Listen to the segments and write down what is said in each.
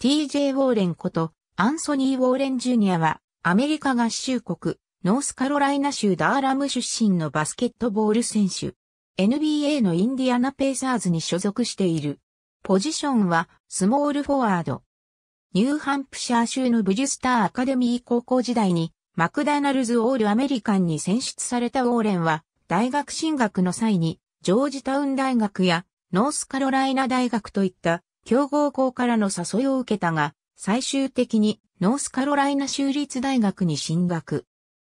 TJ ウォーレンことアンソニー・ウォーレン・ジュニアはアメリカ合衆国ノースカロライナ州ダーラム出身のバスケットボール選手。NBA のインディアナペイサーズに所属している。ポジションはスモールフォワード。ニューハンプシャー州のブリュスターアカデミー高校時代にマクダナルズオールアメリカンに選出されたウォーレンは大学進学の際にジョージタウン大学やノースカロライナ大学といった強豪校からの誘いを受けたが、最終的にノースカロライナ州立大学に進学。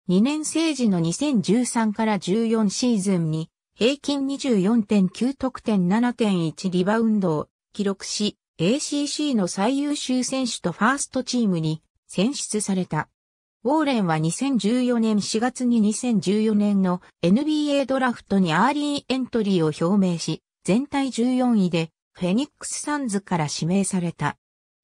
2年生時の2013から14シーズンに平均24.9得点7.1リバウンドを記録し、ACC の最優秀選手とファーストチームに選出された。ウォーレンは2014年4月に2014年の NBA ドラフトにアーリーエントリーを表明し、全体14位でフェニックスサンズから指名された。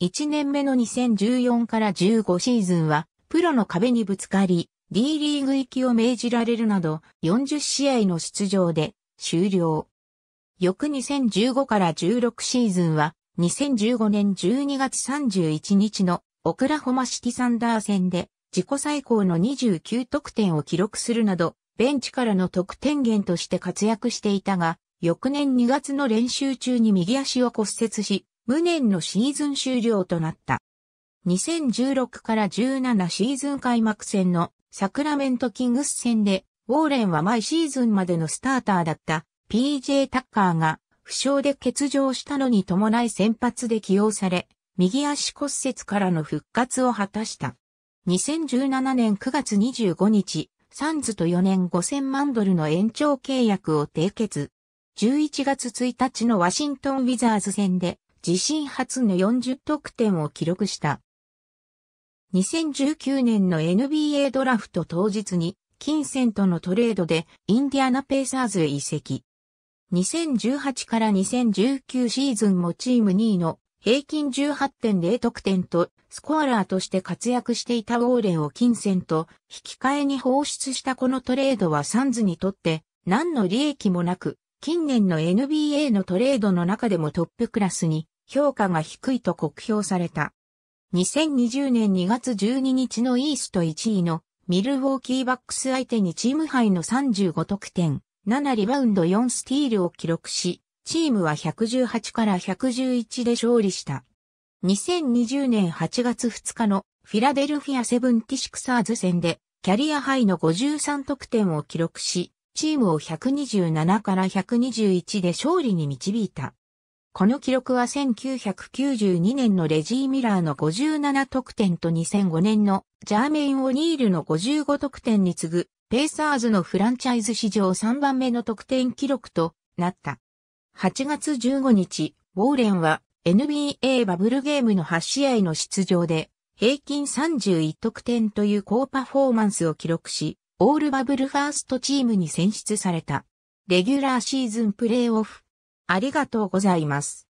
1年目の2014から15シーズンは、プロの壁にぶつかり、D リーグ行きを命じられるなど、40試合の出場で終了。翌2015から16シーズンは、2015年12月31日のオクラホマシティサンダー戦で自己最高の29得点を記録するなど、ベンチからの得点源として活躍していたが、翌年2月の練習中に右足を骨折し、無念のシーズン終了となった。2016から17シーズン開幕戦のサクラメントキングス戦で、ウォーレンは毎シーズンまでのスターターだった PJ タッカーが負傷で欠場したのに伴い先発で起用され、右足骨折からの復活を果たした。2017年9月25日、サンズと4年5000万ドルの延長契約を締結。11月1日のワシントン・ウィザーズ戦で自身初の40得点を記録した。2019年の NBA ドラフト当日に金銭とのトレードでインディアナ・ペーサーズへ移籍。2018から2019シーズンもチーム2位の平均18.0得点とスコアラーとして活躍していたウォーレンを金銭と引き換えに放出したこのトレードはサンズにとって何の利益もなく近年の NBA のトレードの中でもトップクラスに評価が低いと酷評された。2020年2月12日のイースト1位のミルウォーキーバックス相手にチーム杯の35得点、7リバウンド4スティールを記録し、チームは118から111で勝利した。2020年8月2日のフィラデルフィアセブンティシクサーズ戦でキャリアハイの53得点を記録し、チームを127から121で勝利に導いた。この記録は1992年のレジー・ミラーの57得点と2005年のジャーメイン・オニールの55得点に次ぐ、ペイサーズのフランチャイズ史上3番目の得点記録となった。8月15日、ウォーレンは NBA バブルゲームの8試合の出場で、平均31得点という高パフォーマンスを記録し、オールバブルファーストチームに選出された。レギュラーシーズンプレーオフ。ありがとうございます。